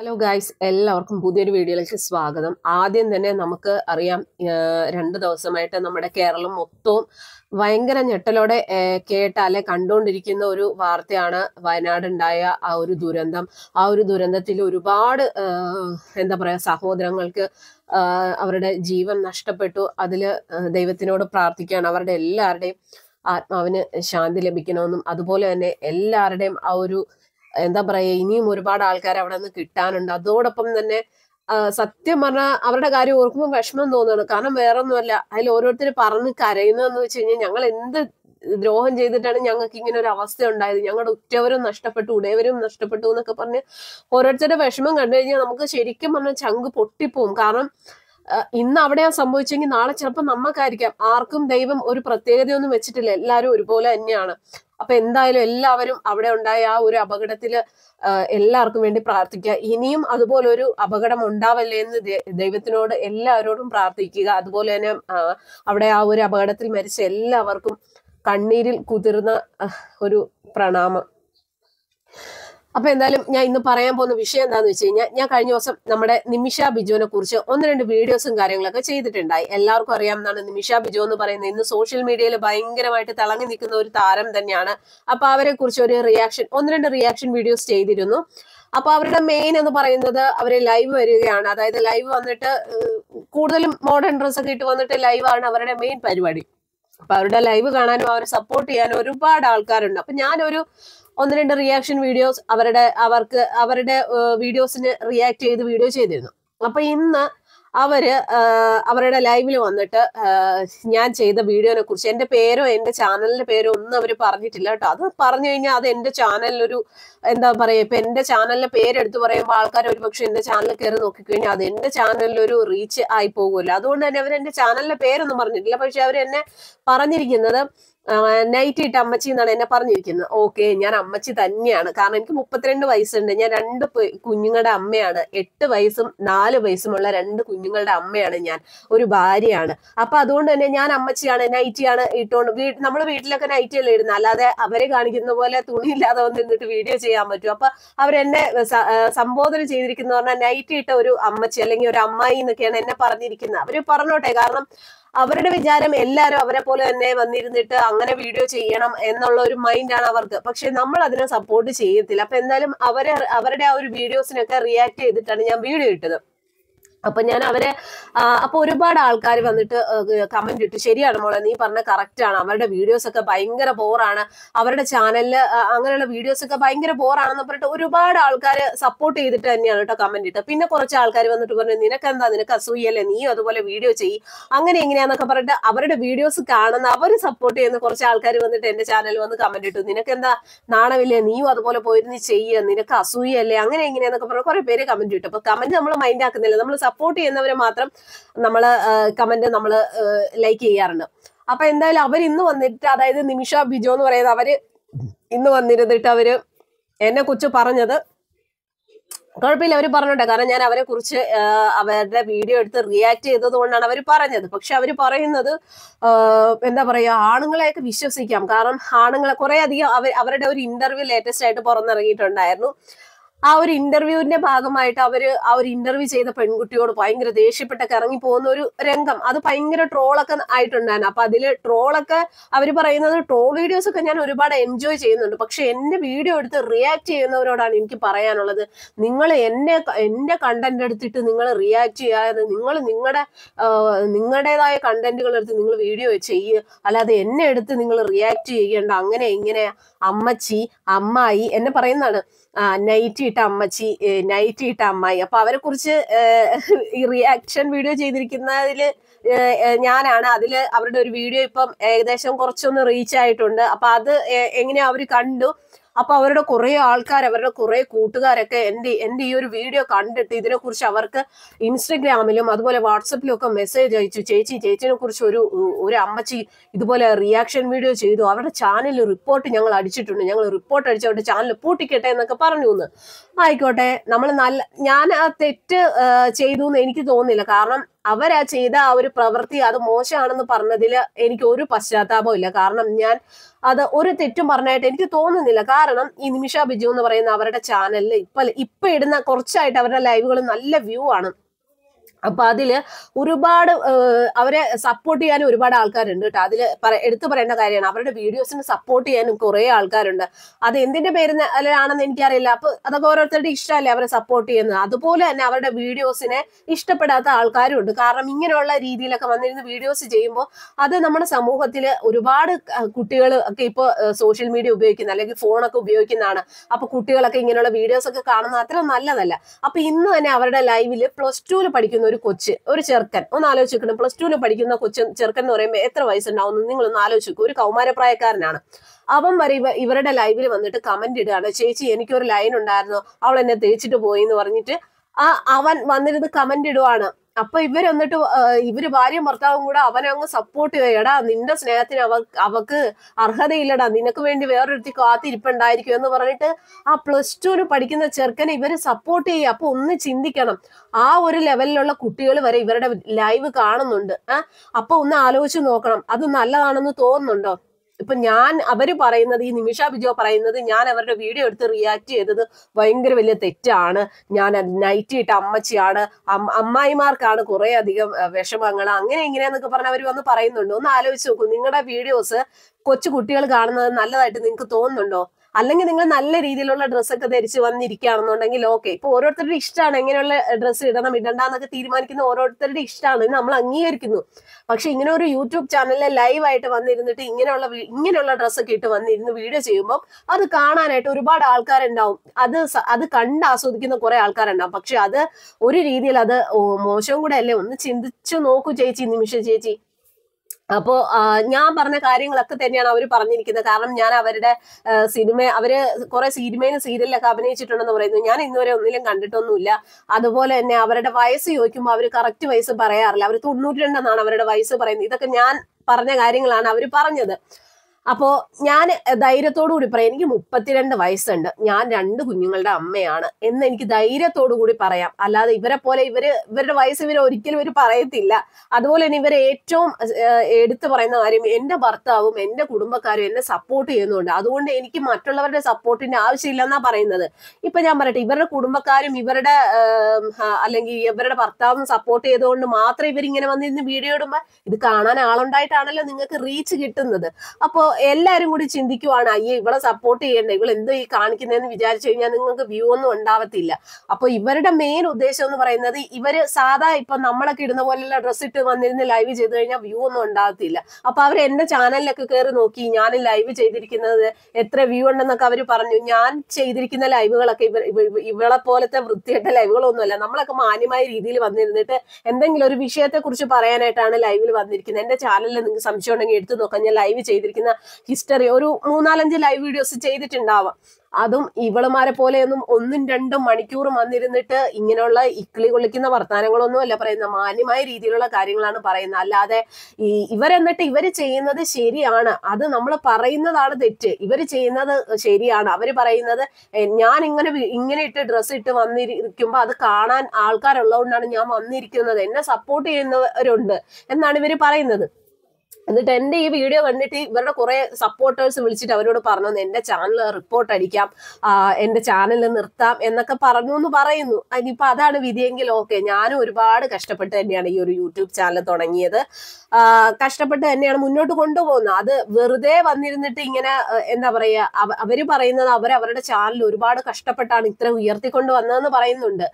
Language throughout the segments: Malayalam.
ഹലോ ഗായ്സ് എല്ലാവർക്കും പുതിയൊരു വീഡിയോയിലേക്ക് സ്വാഗതം ആദ്യം തന്നെ നമുക്ക് അറിയാം രണ്ട് ദിവസമായിട്ട് നമ്മുടെ കേരളം മൊത്തവും ഭയങ്കര ഞെട്ടലോടെ കേട്ടാലെ കണ്ടുകൊണ്ടിരിക്കുന്ന ഒരു വാർത്തയാണ് വയനാടുണ്ടായ ആ ഒരു ദുരന്തം ആ ഒരു ദുരന്തത്തിൽ ഒരുപാട് എന്താ പറയുക സഹോദരങ്ങൾക്ക് അവരുടെ ജീവൻ നഷ്ടപ്പെട്ടു അതിൽ ദൈവത്തിനോട് പ്രാർത്ഥിക്കുകയാണ് അവരുടെ എല്ലാവരുടെയും ആത്മാവിന് ശാന്തി ലഭിക്കണമെന്നും അതുപോലെ തന്നെ എല്ലാവരുടെയും ആ ഒരു എന്താ പറയാ ഇനിയും ഒരുപാട് ആൾക്കാർ അവിടെ നിന്ന് കിട്ടാനുണ്ട് അതോടൊപ്പം തന്നെ സത്യം പറഞ്ഞാൽ അവരുടെ കാര്യം ഓർക്കുമ്പോൾ വിഷമം തോന്നുകയാണ് കാരണം വേറെ ഒന്നുമല്ല അതിൽ ഓരോരുത്തർ പറഞ്ഞ് കരയുന്നതെന്ന് വെച്ച് കഴിഞ്ഞാൽ ഞങ്ങൾ എന്ത് ദ്രോഹം ചെയ്തിട്ടാണ് ഞങ്ങൾക്ക് ഇങ്ങനെ ഒരു അവസ്ഥ ഉണ്ടായത് ഞങ്ങളുടെ ഉറ്റവരും നഷ്ടപ്പെട്ടു ഉടയവരും നഷ്ടപ്പെട്ടു എന്നൊക്കെ പറഞ്ഞ് ഓരോരുത്തരുടെ വിഷമം കണ്ടു കഴിഞ്ഞാൽ നമുക്ക് ശരിക്കും പറഞ്ഞാൽ ചങ്ക് പൊട്ടിപ്പോവും കാരണം ഇന്ന് അവിടെയാ സംഭവിച്ചെങ്കിൽ നാളെ ചിലപ്പോൾ നമുക്കായിരിക്കാം ആർക്കും ദൈവം ഒരു പ്രത്യേകതയൊന്നും വെച്ചിട്ടില്ല എല്ലാവരും ഒരുപോലെ തന്നെയാണ് അപ്പൊ എന്തായാലും എല്ലാവരും അവിടെ ഉണ്ടായ ആ ഒരു അപകടത്തിൽ എല്ലാവർക്കും വേണ്ടി പ്രാർത്ഥിക്കുക ഇനിയും അതുപോലെ ഒരു അപകടം ഉണ്ടാവല്ലേ എന്ന് ദൈവത്തിനോട് എല്ലാവരോടും പ്രാർത്ഥിക്കുക അതുപോലെ തന്നെ അവിടെ ആ ഒരു അപകടത്തിൽ മരിച്ച എല്ലാവർക്കും കണ്ണീരിൽ കുതിർന്ന ഒരു പ്രണാമം അപ്പൊ എന്തായാലും ഞാൻ ഇന്ന് പറയാൻ പോകുന്ന വിഷയം എന്താണെന്ന് വെച്ച് കഴിഞ്ഞാൽ ഞാൻ കഴിഞ്ഞ ദിവസം നമ്മുടെ നിമിഷ ബിജുവിനെ കുറിച്ച് ഒന്ന് രണ്ട് വീഡിയോസും കാര്യങ്ങളൊക്കെ ചെയ്തിട്ടുണ്ടായി എല്ലാവർക്കും അറിയാമെന്നാണ് നിമിഷ ബിജു എന്ന് പറയുന്നത് ഇന്ന് സോഷ്യൽ മീഡിയയിൽ ഭയങ്കരമായിട്ട് തിളങ്ങി നിൽക്കുന്ന ഒരു താരം തന്നെയാണ് അപ്പൊ അവരെ കുറിച്ച് ഒരു റിയാക്ഷൻ ഒന്ന് രണ്ട് റിയാക്ഷൻ വീഡിയോസ് ചെയ്തിരുന്നു അപ്പൊ അവരുടെ മെയിൻ എന്ന് പറയുന്നത് അവരെ ലൈവ് വരികയാണ് അതായത് ലൈവ് വന്നിട്ട് കൂടുതലും മോഡേൺ ഡ്രസ് ഒക്കെ ഇട്ട് വന്നിട്ട് ലൈവാണ് അവരുടെ മെയിൻ പരിപാടി അപ്പൊ അവരുടെ ലൈവ് കാണാനും അവരെ സപ്പോർട്ട് ചെയ്യാനും ഒരുപാട് ആൾക്കാരുണ്ട് അപ്പൊ ഞാനൊരു ഒന്ന് രണ്ട് റിയാക്ഷൻ വീഡിയോസ് അവരുടെ അവർക്ക് അവരുടെ വീഡിയോസിന് റിയാക്ട് ചെയ്ത് വീഡിയോ ചെയ്തിരുന്നു അപ്പൊ ഇന്ന് അവര് അവരുടെ ലൈവിൽ വന്നിട്ട് ഞാൻ ചെയ്ത വീഡിയോനെ കുറിച്ച് എന്റെ പേരോ എന്റെ ചാനലിന്റെ പേരോ ഒന്നും അവർ പറഞ്ഞിട്ടില്ല കേട്ടോ അത് പറഞ്ഞു കഴിഞ്ഞാൽ അത് എന്റെ ചാനലിലൊരു എന്താ പറയുക ഇപ്പൊ എന്റെ ചാനലിന്റെ പേരെടുത്ത് പറയുമ്പോൾ ആൾക്കാർ ഒരുപക്ഷെ എന്റെ ചാനലിൽ കയറി നോക്കിക്കഴിഞ്ഞാൽ അത് എന്റെ ചാനലിലൊരു റീച്ച് ആയി പോകുമല്ലോ അതുകൊണ്ട് തന്നെ അവർ എന്റെ ചാനലിന്റെ പേരൊന്നും പറഞ്ഞിട്ടില്ല പക്ഷെ അവർ എന്നെ പറഞ്ഞിരിക്കുന്നത് നൈറ്റ് ഇട്ട് അമ്മച്ചി എന്നാണ് എന്നെ പറഞ്ഞിരിക്കുന്നത് ഓക്കെ ഞാൻ അമ്മച്ചി തന്നെയാണ് കാരണം എനിക്ക് മുപ്പത്തിരണ്ട് വയസ്സുണ്ട് ഞാൻ രണ്ട് കുഞ്ഞുങ്ങളുടെ അമ്മയാണ് എട്ട് വയസ്സും നാല് വയസ്സുമുള്ള രണ്ട് കുഞ്ഞുങ്ങളുടെ അമ്മയാണ് ഞാൻ ഒരു ഭാര്യയാണ് അപ്പൊ അതുകൊണ്ട് തന്നെ ഞാൻ അമ്മച്ചിയാണ് നൈറ്റിയാണ് ഇട്ടുകൊണ്ട് വീട്ടിൽ നമ്മൾ വീട്ടിലൊക്കെ നൈറ്റി അല്ലേ ഇടുന്നത് അല്ലാതെ അവരെ കാണിക്കുന്ന പോലെ തുണിയില്ലാതെ വന്ന് നിന്നിട്ട് വീഡിയോ ചെയ്യാൻ പറ്റും അപ്പൊ അവരെന്നെ സംബോധന ചെയ്തിരിക്കുന്ന പറഞ്ഞാൽ നൈറ്റി ഇട്ട ഒരു അമ്മച്ചി അല്ലെങ്കിൽ ഒരു അമ്മായി എന്നൊക്കെയാണ് എന്നെ പറഞ്ഞിരിക്കുന്നത് അവര് പറഞ്ഞോട്ടെ കാരണം അവരുടെ വിചാരം എല്ലാവരും അവരെ പോലെ തന്നെ വന്നിരുന്നിട്ട് അങ്ങനെ വീഡിയോ ചെയ്യണം എന്നുള്ള ഒരു മൈൻഡാണ് അവർക്ക് പക്ഷെ നമ്മൾ അതിനെ സപ്പോർട്ട് ചെയ്യത്തില്ല അപ്പൊ എന്തായാലും അവരെ അവരുടെ ആ ഒരു വീഡിയോസിനൊക്കെ റിയാക്ട് ചെയ്തിട്ടാണ് ഞാൻ വീഡിയോ ഇട്ടത് അപ്പൊ ഞാൻ അവരെ അപ്പൊ ഒരുപാട് ആൾക്കാർ വന്നിട്ട് കമന്റ് ഇട്ട് ശരിയാണ് മോളെ നീ പറഞ്ഞ കറക്റ്റ് ആണ് അവരുടെ വീഡിയോസ് ഒക്കെ ഭയങ്കര ബോറാണ് അവരുടെ ചാനലില് അങ്ങനെയുള്ള വീഡിയോസ് ഒക്കെ ഭയങ്കര ബോറാണെന്ന് പറഞ്ഞിട്ട് ഒരുപാട് ആൾക്കാർ സപ്പോർട്ട് ചെയ്തിട്ട് തന്നെയാണ് കേട്ടോ കമന്റ് ഇട്ട് പിന്നെ കുറച്ച് ആൾക്കാർ വന്നിട്ട് പറഞ്ഞു നിനക്കെന്താ നിനക്ക് അസൂയല്ലേ നീ അതുപോലെ വീഡിയോ ചെയ്യ് അങ്ങനെ എങ്ങനെയാന്നൊക്കെ പറഞ്ഞിട്ട് അവരുടെ വീഡിയോസ് കാണുന്ന അവർ സപ്പോർട്ട് ചെയ്യുന്ന കുറച്ച് ആൾക്കാർ വന്നിട്ട് എന്റെ ചാനലിൽ വന്ന് കമന്റ് ഇട്ടു നിനക്കെന്താ നാണമില്ലേ നീയും അതുപോലെ പോയിരുന്ന് ചെയ്യുക നിനക്ക് അസൂയല്ലേ അങ്ങനെ എങ്ങനെയാന്നൊക്കെ പറഞ്ഞു കുറെ പേര് കമന്റ് ഇട്ടു അപ്പൊ കമന്റ് നമ്മൾ മൈൻഡ് ആക്കുന്നില്ല നമ്മൾ സപ്പോർട്ട് ചെയ്യുന്നവരെ മാത്രം നമ്മൾ കമന്റ് നമ്മൾ ലൈക്ക് ചെയ്യാറുണ്ട് അപ്പൊ എന്തായാലും അവർ ഇന്ന് വന്നിട്ട് അതായത് നിമിഷ ബിജോ എന്ന് പറയുന്നത് അവര് ഇന്ന് വന്നിരുന്നിട്ട് അവര് എന്നെ കുറിച്ച് പറഞ്ഞത് കുഴപ്പമില്ല അവർ പറഞ്ഞോട്ടെ കാരണം ഞാൻ അവരെ കുറിച്ച് അവരുടെ വീഡിയോ എടുത്ത് റിയാക്ട് ചെയ്തത് കൊണ്ടാണ് അവർ പറഞ്ഞത് പക്ഷെ അവർ പറയുന്നത് എന്താ പറയുക ആണുങ്ങളെയൊക്കെ വിശ്വസിക്കാം കാരണം ആണുങ്ങളെ കുറേ അധികം അവരുടെ ഒരു ഇന്റർവ്യൂ ലേറ്റസ്റ്റ് ആയിട്ട് പുറന്നിറങ്ങിയിട്ടുണ്ടായിരുന്നു ആ ഒരു ഇന്റർവ്യൂവിന്റെ ഭാഗമായിട്ട് അവര് ആ ഒരു ഇന്റർവ്യൂ ചെയ്ത പെൺകുട്ടിയോട് ഭയങ്കര ദേഷ്യപ്പെട്ടൊക്കെ ഇറങ്ങി പോകുന്ന ഒരു രംഗം അത് ഭയങ്കര ട്രോളൊക്കെ ആയിട്ടുണ്ടായിരുന്നു അപ്പൊ അതില് ട്രോളൊക്കെ അവർ പറയുന്നത് ട്രോൾ വീഡിയോസ് ഒക്കെ ഞാൻ ഒരുപാട് എൻജോയ് ചെയ്യുന്നുണ്ട് പക്ഷെ എന്റെ വീഡിയോ എടുത്ത് റിയാക്ട് ചെയ്യുന്നവരോടാണ് എനിക്ക് പറയാനുള്ളത് നിങ്ങൾ എന്നെ എന്റെ കണ്ടന്റ് എടുത്തിട്ട് നിങ്ങൾ റിയാക്ട് ചെയ്യാതെ നിങ്ങൾ നിങ്ങളുടെ നിങ്ങളുടേതായ കണ്ടന്റുകൾ എടുത്ത് നിങ്ങൾ വീഡിയോ ചെയ്യുക അല്ലാതെ എന്നെ എടുത്ത് നിങ്ങൾ റിയാക്ട് ചെയ്യേണ്ട അങ്ങനെ ഇങ്ങനെ അമ്മച്ചി അമ്മായി എന്നെ പറയുന്നതാണ് ആ നൈറ്റ് ഇട്ട അമ്മച്ചി നൈറ്റ് ഇട്ട അമ്മായി അപ്പൊ അവരെ കുറിച്ച് ഈ റിയാക്ഷൻ വീഡിയോ ചെയ്തിരിക്കുന്നതിൽ ഞാനാണ് അതില് അവരുടെ ഒരു വീഡിയോ ഇപ്പം ഏകദേശം കുറച്ചൊന്ന് റീച്ച് ആയിട്ടുണ്ട് അപ്പൊ അത് എങ്ങനെയാ അവർ കണ്ടു അപ്പൊ അവരുടെ കുറെ ആൾക്കാർ അവരുടെ കുറെ കൂട്ടുകാരൊക്കെ എൻ്റെ എൻ്റെ ഈ ഒരു വീഡിയോ കണ്ടിട്ട് ഇതിനെക്കുറിച്ച് അവർക്ക് ഇൻസ്റ്റഗ്രാമിലും അതുപോലെ വാട്സപ്പിലും ഒക്കെ മെസ്സേജ് അയച്ചു ചേച്ചി ചേച്ചിനെ കുറിച്ച് ഒരു ഒരു അമ്മച്ചി ഇതുപോലെ റിയാക്ഷൻ വീഡിയോ ചെയ്തു അവരുടെ ചാനലിൽ റിപ്പോർട്ട് ഞങ്ങൾ അടിച്ചിട്ടുണ്ട് ഞങ്ങൾ റിപ്പോർട്ട് അടിച്ച് അവരുടെ ചാനൽ പൂട്ടിക്കട്ടെ എന്നൊക്കെ പറഞ്ഞു ആയിക്കോട്ടെ നമ്മൾ നല്ല ഞാൻ ആ തെറ്റ് ചെയ്തു എന്ന് എനിക്ക് തോന്നുന്നില്ല കാരണം അവരാ ചെയ്ത ആ ഒരു പ്രവൃത്തി അത് മോശമാണെന്ന് പറഞ്ഞതിൽ എനിക്ക് ഒരു പശ്ചാത്താപം ഇല്ല കാരണം ഞാൻ അത് ഒരു തെറ്റും പറഞ്ഞായിട്ട് എനിക്ക് തോന്നുന്നില്ല കാരണം ഈ നിമിഷ ബിജു എന്ന് പറയുന്ന അവരുടെ ചാനലിൽ ഇപ്പൊ ഇപ്പൊ ഇടുന്ന കുറച്ചായിട്ട് അവരുടെ ലൈവുകൾ നല്ല വ്യൂ ആണ് അപ്പൊ അതില് ഒരുപാട് അവരെ സപ്പോർട്ട് ചെയ്യാനും ഒരുപാട് ആൾക്കാരുണ്ട് കേട്ടോ പറ എടുത്തു പറയേണ്ട കാര്യമാണ് അവരുടെ വീഡിയോസിന് സപ്പോർട്ട് ചെയ്യാനും കുറെ ആൾക്കാരുണ്ട് അത് എന്തിന്റെ പേരിന് ആണെന്ന് എനിക്കറിയില്ല അപ്പൊ അതൊക്കെ ഓരോരുത്തരുടെ ഇഷ്ടമല്ലേ അവരെ സപ്പോർട്ട് ചെയ്യുന്നത് അതുപോലെ തന്നെ അവരുടെ വീഡിയോസിനെ ഇഷ്ടപ്പെടാത്ത ആൾക്കാരും ഉണ്ട് കാരണം ഇങ്ങനെയുള്ള രീതിയിലൊക്കെ വന്നിരുന്ന് വീഡിയോസ് ചെയ്യുമ്പോൾ അത് നമ്മുടെ സമൂഹത്തില് ഒരുപാട് കുട്ടികൾ ഒക്കെ ഇപ്പൊ സോഷ്യൽ മീഡിയ ഉപയോഗിക്കുന്ന അല്ലെങ്കിൽ ഫോണൊക്കെ ഉപയോഗിക്കുന്നതാണ് അപ്പൊ കുട്ടികളൊക്കെ ഇങ്ങനെയുള്ള വീഡിയോസ് ഒക്കെ കാണുന്നത് അത്ര നല്ലതല്ല അപ്പൊ ഇന്ന് തന്നെ അവരുടെ ലൈവില് പ്ലസ് ടുവിൽ പഠിക്കുന്ന ഒരു കൊച്ച് ഒരു ചെറുക്കൻ ഒന്ന് ആലോചിച്ച് നോക്കണം പ്ലസ് ടുവിന് പഠിക്കുന്ന കൊച്ചു ചെറുക്കൻ എന്ന് പറയുമ്പോൾ എത്ര വയസ്സുണ്ടാവുന്നു നിങ്ങൾ ഒന്ന് ആലോചിച്ച് ഒരു കൗമാരപ്രായക്കാരനാണ് അവൻ വരെ ഇവ ഇവരുടെ ലൈവിൽ വന്നിട്ട് കമന്റ് ഇടുകയാണ് ചേച്ചി എനിക്കൊരു ലൈൻ ഉണ്ടായിരുന്നു അവൾ എന്നെ തേച്ചിട്ട് പോയി എന്ന് പറഞ്ഞിട്ട് ആ അവൻ വന്നിരുന്ന് കമന്റ് ഇടുവാണ് അപ്പൊ ഇവരൊന്നിട്ട് ഇവര് ഭാര്യയും ഭർത്താവും കൂടെ അവനെ അങ്ങ് സപ്പോർട്ട് ചെയ്യുക എടാ നിന്റെ സ്നേഹത്തിന് അവ അവക്ക് അർഹതയില്ലടാ നിനക്ക് വേണ്ടി വേറൊരുത്തി കാത്തിരിപ്പുണ്ടായിരിക്കും എന്ന് പറഞ്ഞിട്ട് ആ പ്ലസ് ടുവിന് പഠിക്കുന്ന ചെറുക്കനെ ഇവര് സപ്പോർട്ട് ചെയ്യുക അപ്പൊ ഒന്ന് ചിന്തിക്കണം ആ ഒരു ലെവലിലുള്ള കുട്ടികൾ വരെ ഇവരുടെ ലൈവ് കാണുന്നുണ്ട് ഏഹ് അപ്പൊ ഒന്ന് ആലോചിച്ച് നോക്കണം അത് നല്ലതാണെന്ന് തോന്നുന്നുണ്ടോ ഇപ്പൊ ഞാൻ അവര് പറയുന്നത് ഈ നിമിഷ ബിജോ പറയുന്നത് ഞാൻ അവരുടെ വീഡിയോ എടുത്ത് റിയാക്ട് ചെയ്തത് ഭയങ്കര വലിയ തെറ്റാണ് ഞാൻ നൈറ്റ് ഇട്ട അമ്മച്ചിയാണ് അമ്മായിമാർക്കാണ് കുറെ അധികം വിഷമങ്ങൾ അങ്ങനെ ഇങ്ങനെയെന്നൊക്കെ പറഞ്ഞ അവര് വന്ന് പറയുന്നുണ്ട് ഒന്ന് ആലോചിച്ച് നോക്കൂ നിങ്ങളുടെ വീഡിയോസ് കൊച്ചു കുട്ടികൾ കാണുന്നത് നല്ലതായിട്ട് നിങ്ങൾക്ക് തോന്നുന്നുണ്ടോ അല്ലെങ്കിൽ നിങ്ങൾ നല്ല രീതിയിലുള്ള ഡ്രസ്സൊക്കെ ധരിച്ച് വന്നിരിക്കുകയാണെന്നുണ്ടെങ്കിൽ ഓക്കെ ഇപ്പൊ ഓരോരുത്തരുടെ ഇഷ്ടമാണ് എങ്ങനെയുള്ള ഡ്രസ്സ് ഇടണം ഇടണ്ട എന്നൊക്കെ തീരുമാനിക്കുന്ന ഓരോരുത്തരുടെ ഇഷ്ടമാണ് നമ്മൾ അംഗീകരിക്കുന്നു പക്ഷെ ഇങ്ങനെ ഒരു യൂട്യൂബ് ചാനലിൽ ലൈവായിട്ട് വന്നിരുന്നിട്ട് ഇങ്ങനെയുള്ള ഇങ്ങനെയുള്ള ഡ്രസ്സൊക്കെ ഇട്ട് വന്നിരുന്ന് വീഡിയോ ചെയ്യുമ്പോൾ അത് കാണാനായിട്ട് ഒരുപാട് ആൾക്കാരുണ്ടാവും അത് അത് കണ്ട് ആസ്വദിക്കുന്ന കുറെ ആൾക്കാരുണ്ടാവും പക്ഷെ അത് ഒരു രീതിയിൽ അത് മോശവും കൂടെ അല്ലേ ഒന്ന് ചിന്തിച്ചു നോക്കൂ ചേച്ചി നിമിഷ ചേച്ചി അപ്പോ ഞാൻ പറഞ്ഞ കാര്യങ്ങളൊക്കെ തന്നെയാണ് അവർ പറഞ്ഞിരിക്കുന്നത് കാരണം ഞാൻ അവരുടെ സിനിമ അവര് കുറെ സിനിമയിലും സീരിയലിലൊക്കെ അഭിനയിച്ചിട്ടുണ്ടെന്ന് പറയുന്നു ഞാൻ ഇന്നുവരെ ഒന്നിലും കണ്ടിട്ടൊന്നുമില്ല അതുപോലെ തന്നെ അവരുടെ വയസ്സ് ചോദിക്കുമ്പോൾ അവർ കറക്റ്റ് വയസ്സ് പറയാറില്ല അവർ തൊണ്ണൂറ്റി രണ്ടെന്നാണ് അവരുടെ വയസ്സ് പറയുന്നത് ഇതൊക്കെ ഞാൻ പറഞ്ഞ കാര്യങ്ങളാണ് അവർ പറഞ്ഞത് അപ്പോ ഞാൻ ധൈര്യത്തോടു കൂടി പറയാം എനിക്ക് മുപ്പത്തിരണ്ട് വയസ്സുണ്ട് ഞാൻ രണ്ട് കുഞ്ഞുങ്ങളുടെ അമ്മയാണ് എന്ന് എനിക്ക് ധൈര്യത്തോടു കൂടി പറയാം അല്ലാതെ ഇവരെ പോലെ ഇവര് ഇവരുടെ വയസ്സ് ഇവർ ഒരിക്കലും ഇവർ പറയത്തില്ല അതുപോലെ തന്നെ ഇവരെ ഏറ്റവും എടുത്തു പറയുന്ന കാര്യം എൻ്റെ ഭർത്താവും എൻ്റെ കുടുംബക്കാരും എന്നെ സപ്പോർട്ട് ചെയ്യുന്നുണ്ട് അതുകൊണ്ട് എനിക്ക് മറ്റുള്ളവരുടെ സപ്പോർട്ടിന്റെ ആവശ്യമില്ലെന്നാ പറയുന്നത് ഇപ്പൊ ഞാൻ പറയട്ടെ ഇവരുടെ കുടുംബക്കാരും ഇവരുടെ അല്ലെങ്കിൽ ഇവരുടെ ഭർത്താവും സപ്പോർട്ട് ചെയ്തുകൊണ്ട് മാത്രം ഇവരിങ്ങനെ വന്നിരുന്ന് വീഡിയോ ഇടുമ്പോൾ ഇത് കാണാൻ ആളുണ്ടായിട്ടാണല്ലോ നിങ്ങൾക്ക് റീച്ച് കിട്ടുന്നത് അപ്പോ എല്ലാരും കൂടി ചിന്തിക്കുവാണ് അയ്യോ ഇവളെ സപ്പോർട്ട് ചെയ്യണ്ട ഇവൾ എന്തോ ഈ കാണിക്കുന്നതെന്ന് വിചാരിച്ചു കഴിഞ്ഞാൽ നിങ്ങൾക്ക് വ്യൂ ഒന്നും ഉണ്ടാവത്തില്ല അപ്പൊ ഇവരുടെ മെയിൻ ഉദ്ദേശം എന്ന് പറയുന്നത് ഇവര് സാധാ ഇപ്പൊ നമ്മളൊക്കെ ഇടുന്ന പോലെയുള്ള ഡ്രസ്സ് ഇട്ട് വന്നിരുന്ന് ലൈവ് ചെയ്ത് കഴിഞ്ഞാൽ വ്യൂ ഒന്നും ഉണ്ടാവത്തില്ല അപ്പൊ അവർ എന്റെ ചാനലിലൊക്കെ കയറി നോക്കി ഞാൻ ലൈവ് ചെയ്തിരിക്കുന്നത് എത്ര വ്യൂ ഉണ്ടെന്നൊക്കെ അവർ പറഞ്ഞു ഞാൻ ചെയ്തിരിക്കുന്ന ലൈവുകളൊക്കെ ഇവർ ഇവളെ പോലത്തെ വൃത്തിയായിട്ട ലൈവുകളൊന്നുമല്ല നമ്മളൊക്കെ മാന്യമായ രീതിയിൽ വന്നിരുന്നിട്ട് എന്തെങ്കിലും ഒരു വിഷയത്തെ കുറിച്ച് പറയാനായിട്ടാണ് ലൈവിൽ വന്നിരിക്കുന്നത് എന്റെ ചാനലിൽ നിങ്ങൾക്ക് സംശയം ഉണ്ടെങ്കിൽ എടുത്തു നോക്കാം ഞാൻ ലൈവ് ചെയ്തിരിക്കുന്ന ഹിസ്റ്ററി ഒരു മൂന്നാലഞ്ച് ലൈവ് വീഡിയോസ് ചെയ്തിട്ടുണ്ടാവാം അതും ഇവളുമാരെ പോലെയൊന്നും ഒന്നും രണ്ടും മണിക്കൂറും വന്നിരുന്നിട്ട് ഇങ്ങനെയുള്ള ഇക്കിളി കൊള്ളിക്കുന്ന വർത്തമാനങ്ങളൊന്നും അല്ല പറയുന്ന മാന്യമായ രീതിയിലുള്ള കാര്യങ്ങളാണ് പറയുന്നത് അല്ലാതെ ഈ ഇവരെന്നിട്ട് ഇവർ ചെയ്യുന്നത് ശരിയാണ് അത് നമ്മൾ പറയുന്നതാണ് തെറ്റ് ഇവർ ചെയ്യുന്നത് ശരിയാണ് അവർ പറയുന്നത് ഞാൻ ഇങ്ങനെ ഇങ്ങനെ ഇട്ട് ഡ്രസ്സ് ഇട്ട് വന്നിരിക്കുമ്പോൾ അത് കാണാൻ ആൾക്കാരുള്ളതുകൊണ്ടാണ് ഞാൻ വന്നിരിക്കുന്നത് എന്നെ സപ്പോർട്ട് ചെയ്യുന്നവരുണ്ട് എന്നാണ് ഇവർ പറയുന്നത് എന്നിട്ട് എന്റെ ഈ വീഡിയോ കണ്ടിട്ട് ഇവരുടെ കുറെ സപ്പോർട്ടേഴ്സ് വിളിച്ചിട്ട് അവരോട് പറഞ്ഞു എന്റെ ചാനൽ റിപ്പോർട്ട് അടിക്കാം എന്റെ ചാനൽ നിർത്താം എന്നൊക്കെ പറഞ്ഞു എന്ന് പറയുന്നു ഇനിയിപ്പൊ അതാണ് വിധിയെങ്കിൽ ഓക്കെ ഞാനും ഒരുപാട് കഷ്ടപ്പെട്ട് തന്നെയാണ് ഈ ഒരു യൂട്യൂബ് ചാനൽ തുടങ്ങിയത് കഷ്ടപ്പെട്ട് തന്നെയാണ് മുന്നോട്ട് കൊണ്ടുപോകുന്നത് അത് വെറുതെ വന്നിരുന്നിട്ട് ഇങ്ങനെ എന്താ പറയാ അവര് പറയുന്നത് അവരവരുടെ ചാനൽ ഒരുപാട് കഷ്ടപ്പെട്ടാണ് ഇത്ര ഉയർത്തിക്കൊണ്ട് വന്നതെന്ന് പറയുന്നുണ്ട്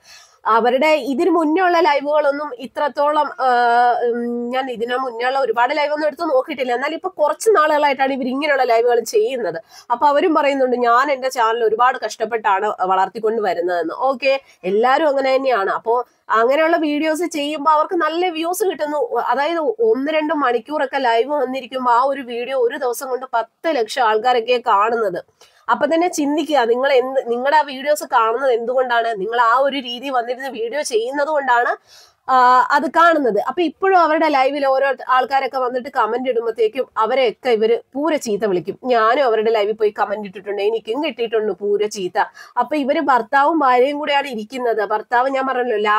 അവരുടെ ഇതിനു മുന്നേ ഉള്ള ലൈവുകളൊന്നും ഇത്രത്തോളം ഞാൻ ഇതിനു മുന്നേ ഉള്ള ഒരുപാട് ലൈവൊന്നും എടുത്തു നോക്കിയിട്ടില്ല എന്നാൽ ഇപ്പൊ കുറച്ച് നാളുകളായിട്ടാണ് ഇവർ ഇങ്ങനെയുള്ള ലൈവുകൾ ചെയ്യുന്നത് അപ്പൊ അവരും പറയുന്നുണ്ട് ഞാൻ എന്റെ ചാനൽ ഒരുപാട് കഷ്ടപ്പെട്ടാണ് വളർത്തിക്കൊണ്ട് വരുന്നതെന്ന് ഓക്കെ എല്ലാവരും അങ്ങനെ തന്നെയാണ് അപ്പോൾ അങ്ങനെയുള്ള വീഡിയോസ് ചെയ്യുമ്പോൾ അവർക്ക് നല്ല വ്യൂസ് കിട്ടുന്നു അതായത് ഒന്ന് രണ്ട് മണിക്കൂറൊക്കെ ലൈവ് വന്നിരിക്കുമ്പോൾ ആ ഒരു വീഡിയോ ഒരു ദിവസം കൊണ്ട് പത്ത് ലക്ഷം ആൾക്കാരൊക്കെ കാണുന്നത് അപ്പൊ തന്നെ ചിന്തിക്കുക നിങ്ങൾ എന്ത് നിങ്ങളുടെ ആ വീഡിയോസ് കാണുന്നത് എന്തുകൊണ്ടാണ് നിങ്ങൾ ആ ഒരു രീതി വന്നിരുന്ന് വീഡിയോ ചെയ്യുന്നത് കൊണ്ടാണ് അത് കാണുന്നത് അപ്പൊ ഇപ്പോഴും അവരുടെ ലൈവിൽ ഓരോ ആൾക്കാരൊക്കെ വന്നിട്ട് കമന്റ് ഇടുമ്പോഴത്തേക്കും അവരെയൊക്കെ ഇവര് പൂര ചീത്ത വിളിക്കും ഞാനും അവരുടെ ലൈവിൽ പോയി കമന്റ് ഇട്ടിട്ടുണ്ട് എനിക്കും കിട്ടിയിട്ടുണ്ട് പൂര ചീത്ത അപ്പൊ ഇവര് ഭർത്താവും ഭാര്യയും കൂടെയാണ് ഇരിക്കുന്നത് ഭർത്താവ് ഞാൻ പറഞ്ഞല്ലോ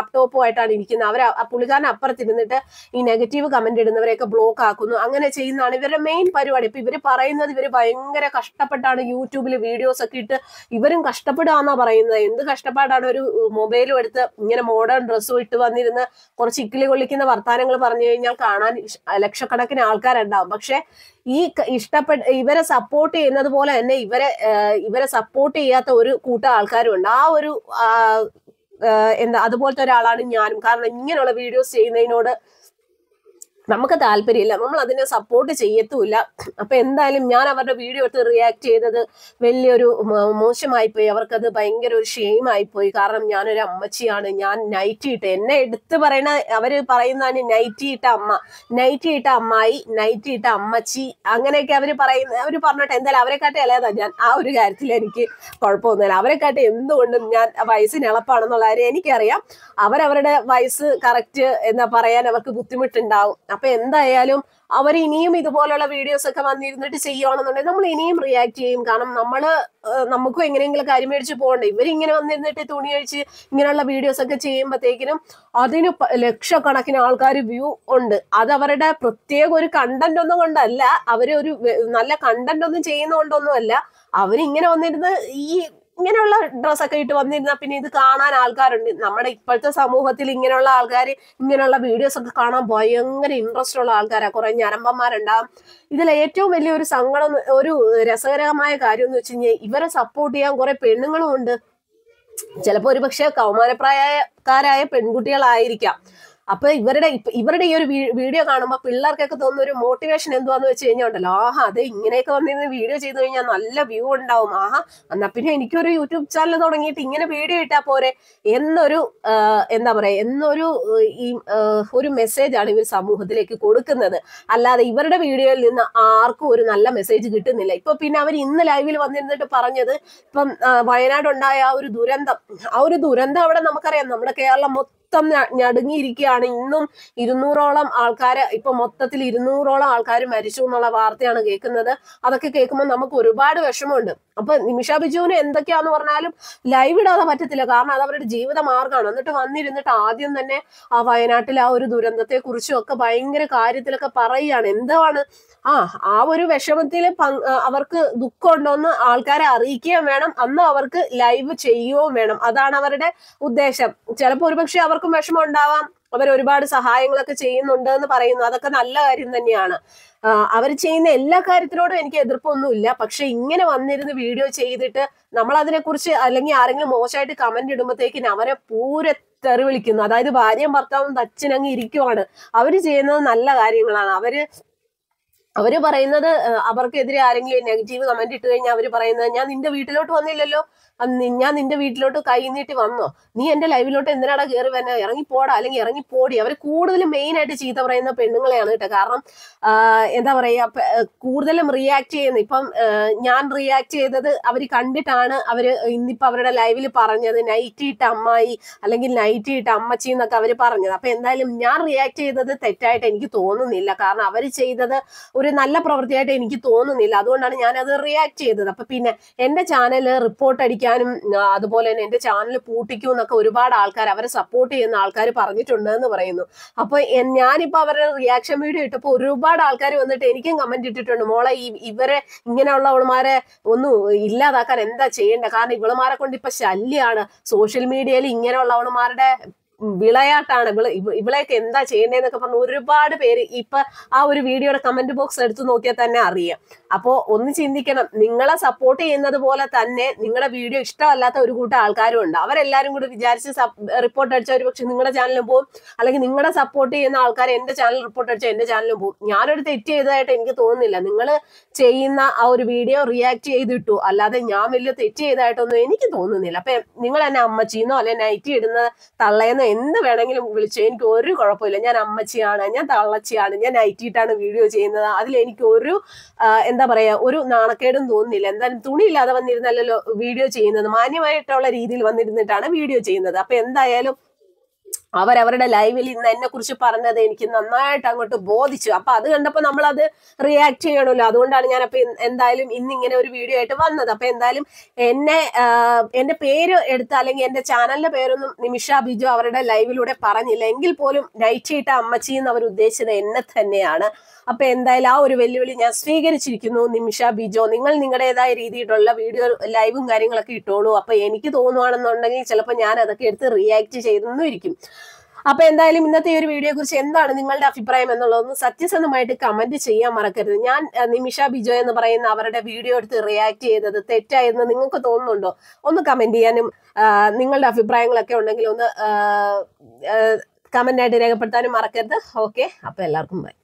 ആയിട്ടാണ് ഇരിക്കുന്നത് അവർ പുള്ളിക്കാരൻ അപ്പുറത്തിരുന്നിട്ട് ഈ നെഗറ്റീവ് കമന്റ് ഇടുന്നവരെയൊക്കെ ബ്ലോക്ക് ആക്കുന്നു അങ്ങനെ ചെയ്യുന്നതാണ് ഇവരുടെ മെയിൻ പരിപാടി ഇപ്പൊ ഇവര് പറയുന്നത് ഇവര് ഭയങ്കര കഷ്ടപ്പെട്ടാണ് യൂട്യൂബിൽ വീഡിയോസ് ഒക്കെ ഇട്ട് ഇവരും കഷ്ടപ്പെടുക പറയുന്നത് എന്ത് കഷ്ടപ്പാടാണ് ഒരു മൊബൈലും എടുത്ത് ഇങ്ങനെ മോഡേൺ ഡ്രസ്സും ഇട്ട് വന്നിരുന്ന് കുറച്ച് ഇക്കിലി കൊള്ളിക്കുന്ന വർത്താനങ്ങൾ പറഞ്ഞു കഴിഞ്ഞാൽ കാണാൻ ലക്ഷക്കണക്കിന് ആൾക്കാരുണ്ടാവും പക്ഷെ ഈ ഇഷ്ടപ്പെട്ട ഇവരെ സപ്പോർട്ട് ചെയ്യുന്നത് പോലെ തന്നെ ഇവരെ ഇവരെ സപ്പോർട്ട് ചെയ്യാത്ത ഒരു കൂട്ടം ആൾക്കാരും ഉണ്ട് ആ ഒരു എന്താ അതുപോലത്തെ ഒരാളാണ് ഞാനും കാരണം ഇങ്ങനെയുള്ള വീഡിയോസ് ചെയ്യുന്നതിനോട് നമുക്ക് താല്പര്യമില്ല നമ്മൾ അതിനെ സപ്പോർട്ട് ചെയ്യത്തുമില്ല അപ്പൊ എന്തായാലും ഞാൻ അവരുടെ വീഡിയോ എടുത്ത് റിയാക്ട് ചെയ്തത് വലിയൊരു മോശമായി പോയി അവർക്കത് ഭയങ്കര ഒരു ഷെയിം പോയി കാരണം ഞാനൊരു അമ്മച്ചിയാണ് ഞാൻ നൈറ്റി ഇട്ട് എന്നെ എടുത്തു പറയണ അവര് പറയുന്നതാണ് നൈറ്റി ഇട്ട അമ്മ നൈറ്റി ഇട്ട അമ്മായി നൈറ്റി ഇട്ട അമ്മച്ചി അങ്ങനെയൊക്കെ അവര് പറയുന്ന അവര് പറഞ്ഞിട്ട് എന്തായാലും കാട്ടി അല്ലാതെ ഞാൻ ആ ഒരു കാര്യത്തിൽ എനിക്ക് കുഴപ്പമൊന്നുമില്ല കാട്ടി എന്തുകൊണ്ടും ഞാൻ വയസ്സിന് ഇളപ്പാണെന്നുള്ള കാര്യം എനിക്കറിയാം അവരവരുടെ വയസ്സ് കറക്റ്റ് എന്താ പറയാൻ അവർക്ക് ബുദ്ധിമുട്ടുണ്ടാവും അപ്പൊ എന്തായാലും അവർ ഇനിയും ഇതുപോലുള്ള വീഡിയോസ് ഒക്കെ വന്നിരുന്നിട്ട് ചെയ്യുകയാണെന്നുണ്ടെങ്കിൽ നമ്മൾ ഇനിയും റിയാക്ട് ചെയ്യും കാരണം നമ്മൾ നമുക്കും എങ്ങനെയെങ്കിലും കാര്യം മേടിച്ച് പോകണ്ടേ ഇവരിങ്ങനെ വന്നിരുന്നിട്ട് തുണി അഴിച്ച് ഇങ്ങനെയുള്ള വീഡിയോസ് ഒക്കെ ചെയ്യുമ്പോഴത്തേക്കിനും അതിന് ലക്ഷക്കണക്കിന് ആൾക്കാർ വ്യൂ ഉണ്ട് അത് അവരുടെ പ്രത്യേക ഒരു കണ്ടന്റ് ഒന്നും കൊണ്ടല്ല അവർ ഒരു നല്ല കണ്ടന്റ് ഒന്നും അല്ല അവരിങ്ങനെ വന്നിരുന്ന് ഈ ഇങ്ങനെയുള്ള ഡ്രസ്സൊക്കെ ഇട്ട് വന്നിരുന്നാൽ പിന്നെ ഇത് കാണാൻ ആൾക്കാരുണ്ട് നമ്മുടെ ഇപ്പോഴത്തെ സമൂഹത്തിൽ ഇങ്ങനെയുള്ള ആൾക്കാർ ഇങ്ങനെയുള്ള വീഡിയോസ് ഒക്കെ കാണാൻ ഭയങ്കര ഇൻട്രസ്റ്റ് ഉള്ള ആൾക്കാരാണ് കുറെ ഞരമ്പന്മാരുണ്ടാവും ഇതിൽ ഏറ്റവും വലിയ ഒരു സങ്കടം ഒരു രസകരമായ കാര്യം എന്ന് വെച്ച് കഴിഞ്ഞാൽ ഇവരെ സപ്പോർട്ട് ചെയ്യാൻ കുറെ പെണ്ണുങ്ങളും ഉണ്ട് ചിലപ്പോൾ ഒരു പക്ഷേ കൗമാരപ്രായക്കാരായ പെൺകുട്ടികളായിരിക്കാം അപ്പൊ ഇവരുടെ ഇവരുടെ ഈ ഒരു വീഡിയോ കാണുമ്പോൾ പിള്ളേർക്കൊക്കെ തോന്നുന്ന ഒരു മോട്ടിവേഷൻ എന്തുവാന്ന് വെച്ച് കഴിഞ്ഞാൽ ഉണ്ടല്ലോ ആഹാ അത് ഇങ്ങനെയൊക്കെ വന്നിരുന്ന് വീഡിയോ ചെയ്തു കഴിഞ്ഞാൽ നല്ല വ്യൂ ഉണ്ടാവും ആഹാ എന്നാ പിന്നെ എനിക്കൊരു യൂട്യൂബ് ചാനൽ തുടങ്ങിയിട്ട് ഇങ്ങനെ വീഡിയോ ഇട്ടാ പോരെ എന്നൊരു എന്താ പറയാ എന്നൊരു ഈ ഒരു മെസ്സേജാണ് ഇവർ സമൂഹത്തിലേക്ക് കൊടുക്കുന്നത് അല്ലാതെ ഇവരുടെ വീഡിയോയിൽ നിന്ന് ആർക്കും ഒരു നല്ല മെസ്സേജ് കിട്ടുന്നില്ല ഇപ്പൊ പിന്നെ അവർ ഇന്ന് ലൈവിൽ വന്നിരുന്നിട്ട് പറഞ്ഞത് ഇപ്പം ഉണ്ടായ ആ ഒരു ദുരന്തം ആ ഒരു ദുരന്തം അവിടെ നമുക്കറിയാം നമ്മുടെ കേരളം മൊത്തം മൊത്തം ഞടുങ്ങിയിരിക്കുകയാണ് ഇന്നും ഇരുന്നൂറോളം ആൾക്കാർ ഇപ്പൊ മൊത്തത്തിൽ ഇരുന്നൂറോളം ആൾക്കാർ മരിച്ചു എന്നുള്ള വാർത്തയാണ് കേൾക്കുന്നത് അതൊക്കെ കേൾക്കുമ്പോൾ നമുക്ക് ഒരുപാട് വിഷമമുണ്ട് അപ്പൊ നിമിഷ ബിജുവിന് എന്തൊക്കെയാന്ന് പറഞ്ഞാലും ലൈവ് ഇടാതെ പറ്റത്തില്ല കാരണം അത് അവരുടെ ജീവിത മാർഗമാണ് എന്നിട്ട് വന്നിരുന്നിട്ട് ആദ്യം തന്നെ ആ വയനാട്ടിലെ ആ ഒരു ദുരന്തത്തെ കുറിച്ചും ഒക്കെ ഭയങ്കര കാര്യത്തിലൊക്കെ പറയുകയാണ് എന്താണ് ആ ആ ഒരു വിഷമത്തിൽ അവർക്ക് ദുഃഖമുണ്ടോന്ന് ആൾക്കാരെ അറിയിക്കുകയും വേണം അന്ന് അവർക്ക് ലൈവ് ചെയ്യുകയും വേണം അതാണ് അവരുടെ ഉദ്ദേശം ചിലപ്പോൾ ഒരുപക്ഷെ അവർക്ക് എല്ലാവർക്കും വിഷമം ഉണ്ടാവാം അവർ ഒരുപാട് സഹായങ്ങളൊക്കെ ചെയ്യുന്നുണ്ട് എന്ന് പറയുന്നു അതൊക്കെ നല്ല കാര്യം തന്നെയാണ് അവർ ചെയ്യുന്ന എല്ലാ കാര്യത്തിനോടും എനിക്ക് എതിർപ്പൊന്നുമില്ല പക്ഷെ ഇങ്ങനെ വന്നിരുന്ന് വീഡിയോ ചെയ്തിട്ട് നമ്മൾ അതിനെക്കുറിച്ച് അല്ലെങ്കിൽ ആരെങ്കിലും മോശമായിട്ട് കമന്റ് ഇടുമ്പോഴത്തേക്കിന് അവനെ പൂര തെറി വിളിക്കുന്നു അതായത് ഭാര്യയും ഭർത്താവും തച്ചനങ്ങ് ഇരിക്കുവാണ് അവർ ചെയ്യുന്നത് നല്ല കാര്യങ്ങളാണ് അവര് അവര് പറയുന്നത് അവർക്കെതിരെ ആരെങ്കിലും നെഗറ്റീവ് കമന്റ് ഇട്ട് കഴിഞ്ഞാൽ അവർ പറയുന്നത് ഞാൻ നിന്റെ വീട്ടിലോട്ട് വന്നില്ലല്ലോ ഞാൻ നിന്റെ വീട്ടിലോട്ട് കൈ നീട്ടി വന്നോ നീ എന്റെ ലൈവിലോട്ട് എന്തിനാടാ കയറി വന്നെ പോടാ അല്ലെങ്കിൽ ഇറങ്ങി പോടി അവർ കൂടുതലും മെയിൻ ആയിട്ട് ചീത്ത പറയുന്ന പെണ്ണുങ്ങളെയാണ് കേട്ടോ കാരണം എന്താ പറയാ കൂടുതലും റിയാക്ട് ചെയ്യുന്നത് ഇപ്പം ഞാൻ റിയാക്ട് ചെയ്തത് അവർ കണ്ടിട്ടാണ് അവർ ഇന്നിപ്പോൾ അവരുടെ ലൈവിൽ പറഞ്ഞത് നൈറ്റ് ഇട്ട അമ്മായി അല്ലെങ്കിൽ നൈറ്റ് ഇട്ട അമ്മച്ചി എന്നൊക്കെ അവർ പറഞ്ഞത് അപ്പൊ എന്തായാലും ഞാൻ റിയാക്ട് ചെയ്തത് തെറ്റായിട്ട് എനിക്ക് തോന്നുന്നില്ല കാരണം അവർ ചെയ്തത് ഒരു നല്ല പ്രവൃത്തിയായിട്ട് എനിക്ക് തോന്നുന്നില്ല അതുകൊണ്ടാണ് ഞാൻ അത് റിയാക്ട് ചെയ്തത് അപ്പൊ പിന്നെ എന്റെ ചാനൽ റിപ്പോർട്ട് അടിക്കാൻ പിടിക്കാനും അതുപോലെ തന്നെ എന്റെ ചാനൽ പൂട്ടിക്കും എന്നൊക്കെ ഒരുപാട് ആൾക്കാർ അവരെ സപ്പോർട്ട് ചെയ്യുന്ന ആൾക്കാർ പറഞ്ഞിട്ടുണ്ട് എന്ന് പറയുന്നു അപ്പോൾ ഞാനിപ്പോ അവരുടെ റിയാക്ഷൻ വീഡിയോ ഇട്ടപ്പോൾ ഒരുപാട് ആൾക്കാർ വന്നിട്ട് എനിക്കും കമന്റ് ഇട്ടിട്ടുണ്ട് മോളെ ഈ ഇവരെ ഇങ്ങനെയുള്ള അവളുമാരെ ഒന്നും ഇല്ലാതാക്കാൻ എന്താ ചെയ്യേണ്ട കാരണം ഇവളുമാരെ കൊണ്ട് ഇപ്പൊ ശല്യാണ് സോഷ്യൽ മീഡിയയിൽ ഇങ്ങനെയുള്ള അവളുമാരുടെ വിളയാട്ടാണ് ഇവള് ഇവളെയൊക്കെ എന്താ ചെയ്യേണ്ടതെന്നൊക്കെ പറഞ്ഞു ഒരുപാട് പേര് ഇപ്പൊ ആ ഒരു വീഡിയോയുടെ കമന്റ് ബോക്സ് എടുത്തു നോക്കിയാൽ തന്നെ അറിയാം അപ്പോ ഒന്ന് ചിന്തിക്കണം നിങ്ങളെ സപ്പോർട്ട് ചെയ്യുന്നത് പോലെ തന്നെ നിങ്ങളുടെ വീഡിയോ ഇഷ്ടമല്ലാത്ത ഒരു കൂട്ടം ആൾക്കാരും ഉണ്ട് അവരെല്ലാരും കൂടി വിചാരിച്ച് റിപ്പോർട്ട് അടിച്ചാൽ ഒരു പക്ഷെ നിങ്ങളുടെ ചാനലിലും പോകും അല്ലെങ്കിൽ നിങ്ങളെ സപ്പോർട്ട് ചെയ്യുന്ന ആൾക്കാർ എന്റെ ചാനൽ റിപ്പോർട്ട് അടിച്ചാൽ എന്റെ ചാനലിലും പോകും ഞാനൊരു തെറ്റ് ചെയ്തതായിട്ട് എനിക്ക് തോന്നുന്നില്ല നിങ്ങൾ ചെയ്യുന്ന ആ ഒരു വീഡിയോ റിയാക്ട് ചെയ്തിട്ടു അല്ലാതെ ഞാൻ വലിയ തെറ്റ് ചെയ്തതായിട്ടൊന്നും എനിക്ക് തോന്നുന്നില്ല അപ്പൊ നിങ്ങൾ എന്നെ അമ്മച്ചീന്നോ അല്ലെ നൈറ്റി ഇടുന്ന തള്ളയെന്നോ നിങ്ങൾ എന്ത് വേണമെങ്കിലും വിളിച്ചു എനിക്ക് ഒരു കുഴപ്പമില്ല ഞാൻ അമ്മച്ചിയാണ് ഞാൻ തള്ളച്ചിയാണ് ഞാൻ നൈറ്റിയിട്ടാണ് വീഡിയോ ചെയ്യുന്നത് അതിൽ എനിക്ക് ഒരു എന്താ പറയുക ഒരു നാണക്കേടും തോന്നുന്നില്ല എന്തായാലും തുണിയില്ലാതെ വന്നിരുന്നല്ലോ വീഡിയോ ചെയ്യുന്നത് മാന്യമായിട്ടുള്ള രീതിയിൽ വന്നിരുന്നിട്ടാണ് വീഡിയോ ചെയ്യുന്നത് അപ്പൊ എന്തായാലും അവരവരുടെ ലൈവിൽ ഇന്ന് എന്നെ കുറിച്ച് പറഞ്ഞത് എനിക്ക് നന്നായിട്ട് അങ്ങോട്ട് ബോധിച്ചു അപ്പൊ അത് കണ്ടപ്പോൾ നമ്മൾ അത് റിയാക്ട് ചെയ്യണമല്ലോ അതുകൊണ്ടാണ് ഞാൻ അപ്പൊ എന്തായാലും ഇന്ന് ഇങ്ങനെ ഒരു വീഡിയോ ആയിട്ട് വന്നത് അപ്പൊ എന്തായാലും എന്നെ എന്റെ പേര് എടുത്ത അല്ലെങ്കിൽ എന്റെ ചാനലിന്റെ പേരൊന്നും നിമിഷ ബിജു അവരുടെ ലൈവിലൂടെ പറഞ്ഞില്ല എങ്കിൽ പോലും നൈറ്റ് ചെയ്ത അമ്മച്ചി എന്ന് അവർ ഉദ്ദേശിച്ചത് എന്നെ തന്നെയാണ് അപ്പൊ എന്തായാലും ആ ഒരു വെല്ലുവിളി ഞാൻ സ്വീകരിച്ചിരിക്കുന്നു നിമിഷ ബിജോ നിങ്ങൾ നിങ്ങളുടേതായ രീതിയിലുള്ള വീഡിയോ ലൈവും കാര്യങ്ങളൊക്കെ ഇട്ടോളൂ അപ്പൊ എനിക്ക് തോന്നുവാണെന്നുണ്ടെങ്കിൽ ചിലപ്പോൾ ഞാൻ അതൊക്കെ എടുത്ത് റിയാക്ട് ചെയ്തെന്നും ഇരിക്കും അപ്പൊ എന്തായാലും ഇന്നത്തെ ഈ ഒരു വീഡിയോയെ കുറിച്ച് എന്താണ് നിങ്ങളുടെ അഭിപ്രായം എന്നുള്ളതൊന്ന് സത്യസന്ധമായിട്ട് കമന്റ് ചെയ്യാൻ മറക്കരുത് ഞാൻ നിമിഷ ബിജോ എന്ന് പറയുന്ന അവരുടെ വീഡിയോ എടുത്ത് റിയാക്ട് ചെയ്തത് തെറ്റായെന്ന് നിങ്ങൾക്ക് തോന്നുന്നുണ്ടോ ഒന്ന് കമന്റ് ചെയ്യാനും നിങ്ങളുടെ അഭിപ്രായങ്ങളൊക്കെ ഉണ്ടെങ്കിൽ ഒന്ന് കമന്റ് ആയിട്ട് രേഖപ്പെടുത്താനും മറക്കരുത് ഓക്കെ അപ്പൊ എല്ലാവർക്കും ബൈ